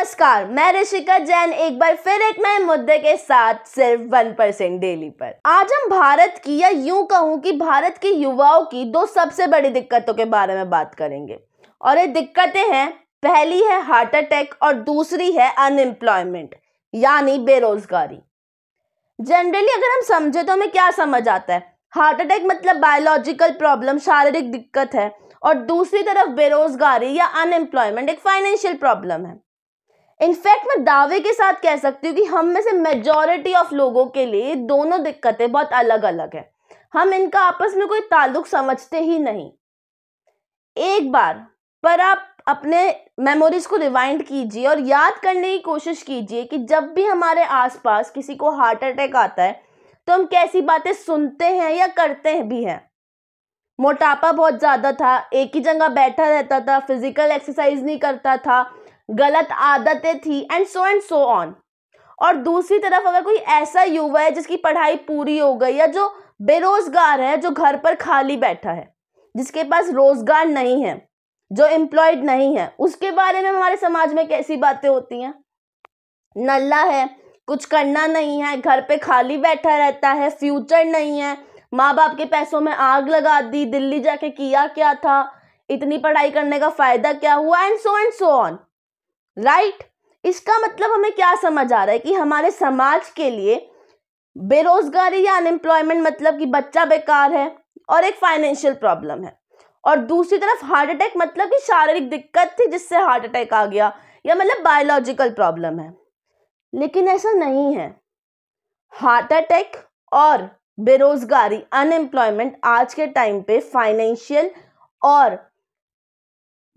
नमस्कार मैं ऋषिका जैन एक बार फिर एक नए मुद्दे के साथ सिर्फ वन परसेंट डेली पर आज हम भारत की या यूं कहूं कि भारत के युवाओं की दो सबसे बड़ी दिक्कतों के बारे में बात करेंगे और ये दिक्कतें हैं पहली है हार्ट अटैक और दूसरी है अनएम्प्लॉयमेंट यानी बेरोजगारी जनरली अगर हम समझे तो हमें क्या समझ आता है हार्ट अटैक मतलब बायोलॉजिकल प्रॉब्लम शारीरिक दिक्कत है और दूसरी तरफ बेरोजगारी या अनएम्प्लॉयमेंट एक फाइनेंशियल प्रॉब्लम है इनफैक्ट मैं दावे के साथ कह सकती हूँ कि हम में से मेजॉरिटी ऑफ लोगों के लिए दोनों दिक्कतें बहुत अलग अलग हैं हम इनका आपस में कोई ताल्लुक समझते ही नहीं एक बार पर आप अपने मेमोरीज को रिवाइंड कीजिए और याद करने की कोशिश कीजिए कि जब भी हमारे आसपास किसी को हार्ट अटैक आता है तो हम कैसी बातें सुनते हैं या करते हैं भी हैं मोटापा बहुत ज़्यादा था एक ही जगह बैठा रहता था फिजिकल एक्सरसाइज नहीं करता था गलत आदतें थी and so and so on और दूसरी तरफ अगर कोई ऐसा युवा है जिसकी पढ़ाई पूरी हो गई या जो बेरोजगार है जो घर पर खाली बैठा है जिसके पास रोजगार नहीं है जो एम्प्लॉयड नहीं है उसके बारे में हमारे समाज में कैसी बातें होती हैं नल्ला है कुछ करना नहीं है घर पे खाली बैठा रहता है फ्यूचर नहीं है माँ बाप के पैसों में आग लगा दी दिल्ली जाके किया क्या था इतनी पढ़ाई करने का फायदा क्या हुआ and so and so on right इसका मतलब हमें क्या समझ आ रहा है कि हमारे समाज के लिए बेरोजगारी या अनएम्प्लॉयमेंट मतलब कि बच्चा बेकार है और एक फाइनेंशियल प्रॉब्लम है और दूसरी तरफ हार्ट अटैक मतलब कि शारीरिक दिक्कत थी जिससे हार्ट अटैक आ गया या मतलब बायोलॉजिकल प्रॉब्लम है लेकिन ऐसा नहीं है हार्ट अटैक और बेरोजगारी अनएम्प्लॉयमेंट आज के टाइम पे फाइनेंशियल और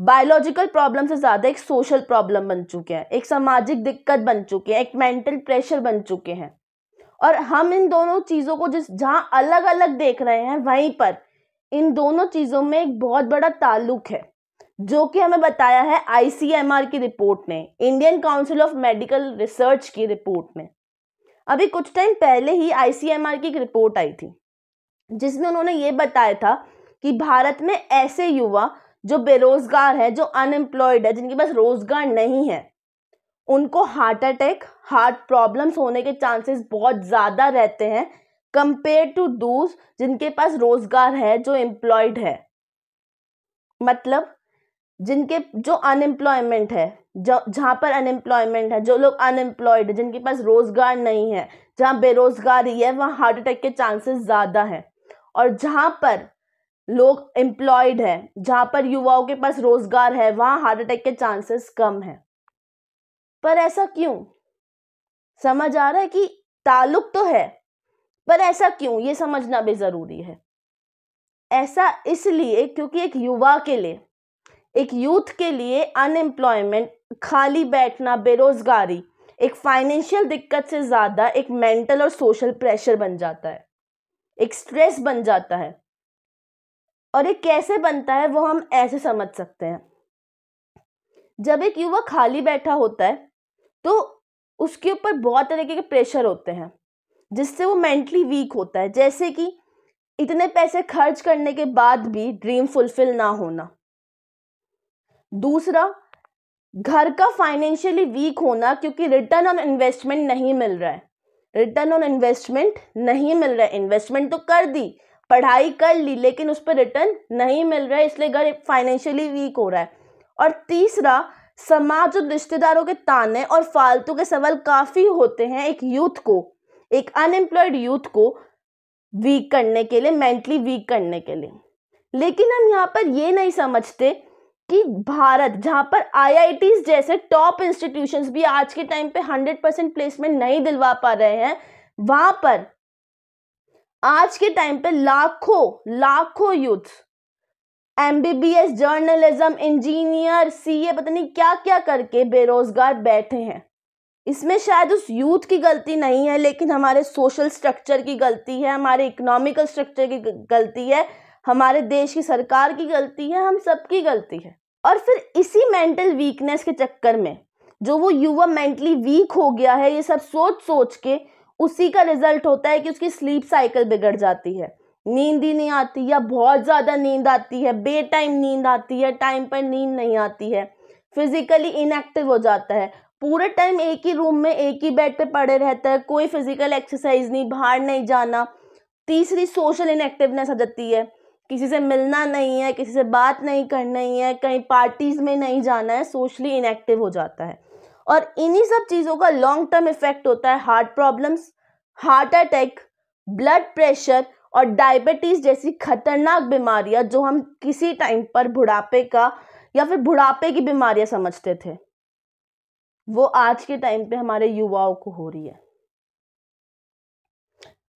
बायोलॉजिकल प्रॉब्लम से ज़्यादा एक सोशल प्रॉब्लम बन चुके हैं एक सामाजिक दिक्कत बन चुके हैं एक मेंटल प्रेशर बन चुके हैं और हम इन दोनों चीज़ों को जिस जहाँ अलग अलग देख रहे हैं वहीं पर इन दोनों चीज़ों में एक बहुत बड़ा ताल्लुक है जो कि हमें बताया है आई की रिपोर्ट ने Indian council of medical research की रिपोर्ट में अभी कुछ टाइम पहले ही आई की एक रिपोर्ट आई थी जिसमें उन्होंने ये बताया था कि भारत में ऐसे युवा जो बेरोजगार है जो अनएम्प्लॉयड है जिनके पास रोजगार नहीं है उनको हार्ट अटैक हार्ट प्रॉब्लम्स होने के चांसेस बहुत ज़्यादा रहते हैं कंपेयर टू दूस जिनके पास रोजगार है जो एम्प्लॉयड है मतलब जिनके जो अनएम्प्लॉयमेंट है जहाँ पर अनएम्प्लॉयमेंट है जो लोग अनएम्प्लॉयड है जिनके पास रोजगार नहीं है जहाँ बेरोजगारी है वहाँ हार्ट अटैक के चांसेस ज़्यादा हैं और जहाँ पर लोग एम्प्लॉयड हैं जहाँ पर युवाओं के पास रोजगार है वहाँ हार्ट अटैक के चांसेस कम हैं पर ऐसा क्यों समझ आ रहा है कि ताल्लुक तो है पर ऐसा क्यों ये समझना भी ज़रूरी है ऐसा इसलिए क्योंकि एक युवा के लिए एक यूथ के लिए अनएम्प्लॉयमेंट खाली बैठना बेरोजगारी एक फाइनेंशियल दिक्कत से ज़्यादा एक मेंटल और सोशल प्रेशर बन जाता है एक स्ट्रेस बन जाता है और ये कैसे बनता है वो हम ऐसे समझ सकते हैं जब एक युवा खाली बैठा होता है तो उसके ऊपर बहुत तरीके के प्रेशर होते हैं जिससे वो मेंटली वीक होता है जैसे कि इतने पैसे खर्च करने के बाद भी ड्रीम फुलफिल ना होना दूसरा घर का फाइनेंशियली वीक होना क्योंकि रिटर्न ऑन इन्वेस्टमेंट नहीं मिल रहा है रिटर्न ऑन इन्वेस्टमेंट नहीं मिल रहा है इन्वेस्टमेंट तो कर दी पढ़ाई कर ली लेकिन उस पर रिटर्न नहीं मिल रहा है इसलिए घर फाइनेंशियली वीक हो रहा है और तीसरा समाज और रिश्तेदारों के ताने और फालतू के सवाल काफ़ी होते हैं एक यूथ को एक अनएम्प्लॉयड यूथ को वीक करने के लिए मेंटली वीक करने के लिए लेकिन हम यहाँ पर ये नहीं समझते कि भारत जहाँ पर आईआईटीज जैसे टॉप इंस्टीट्यूशंस भी आज के टाइम पे हंड्रेड परसेंट प्लेसमेंट नहीं दिलवा पा रहे हैं वहाँ पर आज के टाइम पे लाखों लाखों youth MBBS journalism engineer CA पता नहीं क्या क्या करके बेरोजगार बैठे हैं इसमें शायद उस यूथ की गलती नहीं है लेकिन हमारे सोशल स्ट्रक्चर की गलती है हमारे इकोनॉमिकल स्ट्रक्चर की गलती है हमारे देश की सरकार की गलती है हम सबकी गलती है और फिर इसी मेंटल वीकनेस के चक्कर में जो वो युवा मेंटली वीक हो गया है ये सब सोच सोच के उसी का रिजल्ट होता है कि उसकी स्लीप साइकिल बिगड़ जाती है नींद ही नहीं आती या बहुत ज़्यादा नींद आती है बे टाइम नींद आती है टाइम पर नींद नहीं आती है फिजिकली इनएक्टिव हो जाता है पूरे टाइम एक ही रूम में एक ही बेड पे पड़े रहता है कोई फिजिकल एक्सरसाइज नहीं बाहर नहीं जाना तीसरी सोशल इनएक्टिवनेस आ जाती है किसी से मिलना नहीं है किसी से बात नहीं करनी है कहीं पार्टीज़ में नहीं जाना है सोशली इनएक्टिव हो जाता है और इन्हीं सब चीज़ों का लॉन्ग टर्म इफेक्ट होता है heart problems heart attack blood pressure और डायबिटीज़ जैसी खतरनाक बीमारियां जो हम किसी टाइम पर बुढ़ापे का या फिर बुढ़ापे की बीमारियां समझते थे वो आज के टाइम पे हमारे युवाओं को हो रही है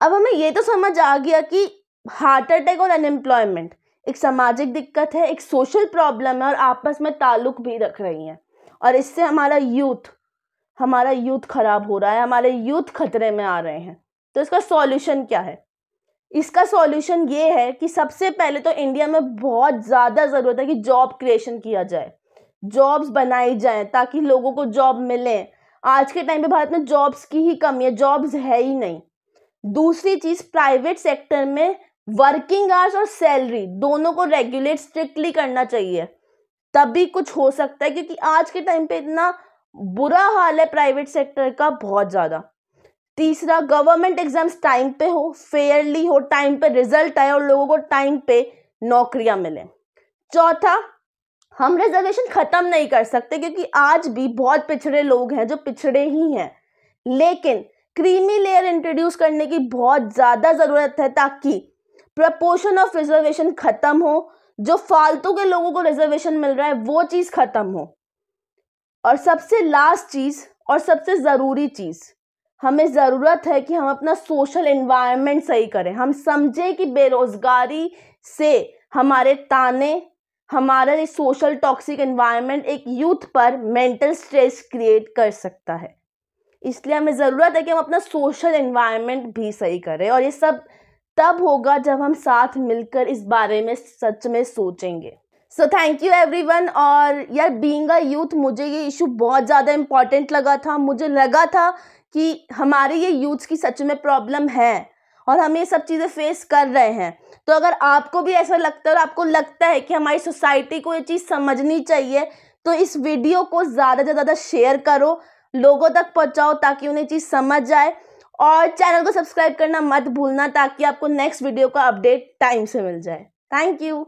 अब हमें ये तो समझ आ गया कि हार्ट अटैक और अनएम्प्लॉयमेंट एक सामाजिक दिक्कत है एक सोशल प्रॉब्लम है और आपस में ताल्लुक भी रख रही हैं और इससे हमारा यूथ हमारा यूथ ख़राब हो रहा है हमारे यूथ खतरे में आ रहे हैं तो इसका सॉल्यूशन क्या है इसका सॉल्यूशन ये है कि सबसे पहले तो इंडिया में बहुत ज़्यादा ज़रूरत है कि जॉब क्रिएशन किया जाए जॉब्स बनाई जाए ताकि लोगों को जॉब मिले आज के टाइम पे भारत में जॉब्स की ही कमी है जॉब्स है ही नहीं दूसरी चीज़ प्राइवेट सेक्टर में वर्किंग आवर्स और सैलरी दोनों को रेगुलेट स्ट्रिक्टली करना चाहिए तब भी कुछ हो सकता है क्योंकि आज के टाइम पे इतना बुरा हाल है प्राइवेट सेक्टर का बहुत ज़्यादा तीसरा गवर्नमेंट एग्जाम्स टाइम पे हो फेयरली हो टाइम पे रिजल्ट आए और लोगों को टाइम पे नौकरियां मिले चौथा हम रिजर्वेशन ख़त्म नहीं कर सकते क्योंकि आज भी बहुत पिछड़े लोग हैं जो पिछड़े ही हैं लेकिन क्रीमी लेयर इंट्रोड्यूस करने की बहुत ज़्यादा ज़रूरत है ताकि प्रपोर्शन ऑफ रिजर्वेशन ख़त्म हो जो फालतू के लोगों को रिजर्वेशन मिल रहा है वो चीज़ ख़त्म हो और सबसे लास्ट चीज़ और सबसे ज़रूरी चीज़ हमें ज़रूरत है कि हम अपना सोशल इन्वायरमेंट सही करें हम समझें कि बेरोज़गारी से हमारे ताने हमारा ये सोशल टॉक्सिक इन्वायरमेंट एक यूथ पर मेंटल स्ट्रेस क्रिएट कर सकता है इसलिए हमें ज़रूरत है कि हम अपना सोशल इन्वायरमेंट भी सही करें और ये सब तब होगा जब हम साथ मिलकर इस बारे में सच में सोचेंगे so thank you everyone और यार बींग अ यूथ मुझे ये इशू बहुत ज़्यादा इम्पॉर्टेंट लगा था मुझे लगा था कि हमारे ये यूथ की सच में प्रॉब्लम है और हम ये सब चीज़ें फेस कर रहे हैं तो अगर आपको भी ऐसा लगता है और आपको लगता है कि हमारी सोसाइटी को ये चीज़ समझनी चाहिए तो इस वीडियो को ज़्यादा से ज़्यादा शेयर करो लोगों तक पहुँचाओ ताकि उन्हें चीज़ समझ जाए और चैनल को सब्सक्राइब करना मत भूलना ताकि आपको नेक्स्ट वीडियो का अपडेट टाइम से मिल जाए थैंक यू